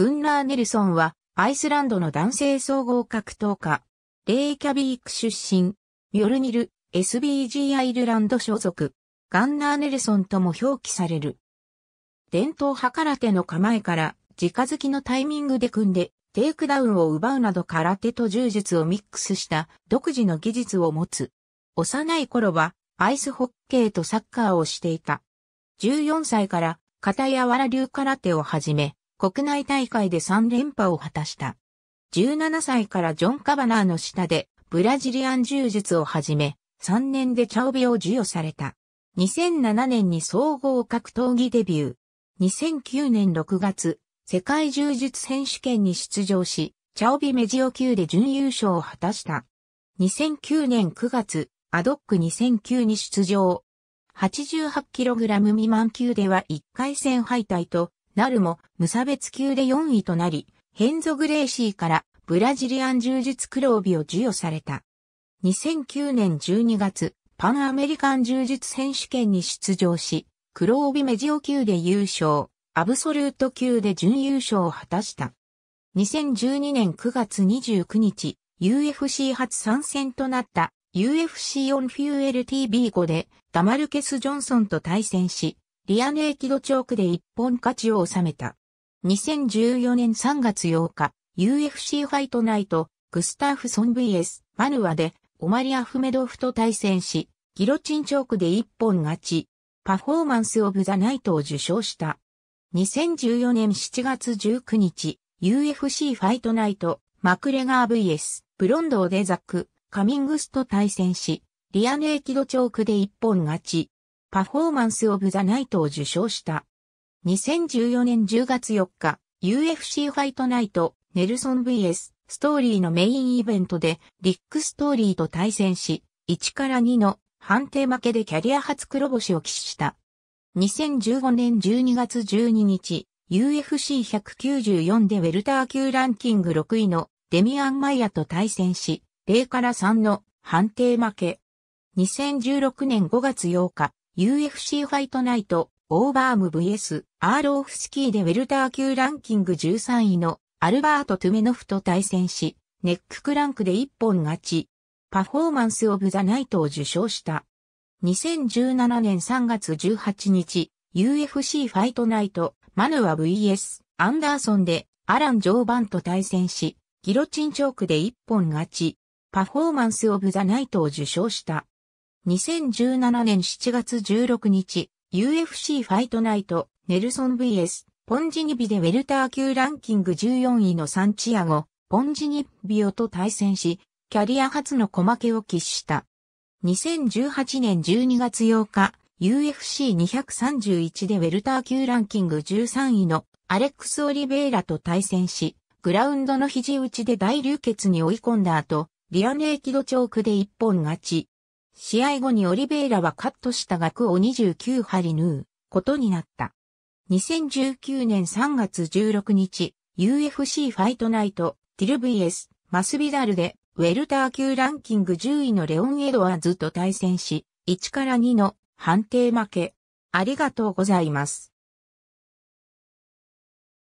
グンラー・ネルソンは、アイスランドの男性総合格闘家、レイキャビーク出身、ミョルニル、SBG アイルランド所属、ガンナー・ネルソンとも表記される。伝統派空手の構えから、直づきのタイミングで組んで、テイクダウンを奪うなど空手と柔術をミックスした独自の技術を持つ。幼い頃は、アイスホッケーとサッカーをしていた。14歳から、片柔ら流空手を始め、国内大会で3連覇を果たした。17歳からジョン・カバナーの下でブラジリアン柔術をはじめ、3年でチャオビを授与された。2007年に総合格闘技デビュー。2009年6月、世界柔術選手権に出場し、チャオビメジオ級で準優勝を果たした。2009年9月、アドック2009に出場。88kg 未満級では1回戦敗退となるも無差別級で4位となり、ヘンゾ・グレーシーからブラジリアン柔術黒帯を授与された。2009年12月、パンアメリカン柔術選手権に出場し、黒帯メジオ級で優勝、アブソルート級で準優勝を果たした。2012年9月29日、UFC 初参戦となった UFC オンフューエル TV5 でダマルケス・ジョンソンと対戦し、リアネーキドチョークで一本勝ちを収めた。2014年3月8日、UFC ファイトナイト、グスターフソン VS、マヌアで、オマリ・アフメドフと対戦し、ギロチンチョークで一本勝ち、パフォーマンス・オブ・ザ・ナイトを受賞した。2014年7月19日、UFC ファイトナイト、マクレガー VS、ブロンドーデザック、カミングスと対戦し、リアネーキドチョークで一本勝ち。パフォーマンス・オブ・ザ・ナイトを受賞した。2014年10月4日、UFC ファイトナイト、ネルソン VS、ストーリーのメインイベントで、リック・ストーリーと対戦し、1から2の判定負けでキャリア初黒星を喫した。2015年12月12日、UFC194 でウェルター級ランキング6位のデミアン・マイヤと対戦し、0から3の判定負け。2016年5月8日、UFC ファイトナイト、オーバーム VS、アーローフスキーでウェルター級ランキング13位のアルバート・トゥメノフと対戦し、ネッククランクで一本勝ち、パフォーマンス・オブ・ザ・ナイトを受賞した。2017年3月18日、UFC ファイトナイト、マヌア VS、アンダーソンで、アラン・ジョーバンと対戦し、ギロチンチョークで一本勝ち、パフォーマンス・オブ・ザ・ナイトを受賞した。2017年7月16日、UFC ファイトナイト、ネルソン VS、ポンジニビでウェルター級ランキング14位のサンチアゴ、ポンジニビオと対戦し、キャリア初の小負けを喫した。2018年12月8日、UFC231 でウェルター級ランキング13位のアレックス・オリベイラと対戦し、グラウンドの肘打ちで大流血に追い込んだ後、リアネーキドチョークで一本勝ち。試合後にオリベイラはカットした額を29針縫うことになった。2019年3月16日、UFC ファイトナイト、ティル VS、マスビダルで、ウェルター級ランキング10位のレオン・エドワーズと対戦し、1から2の判定負け。ありがとうございます。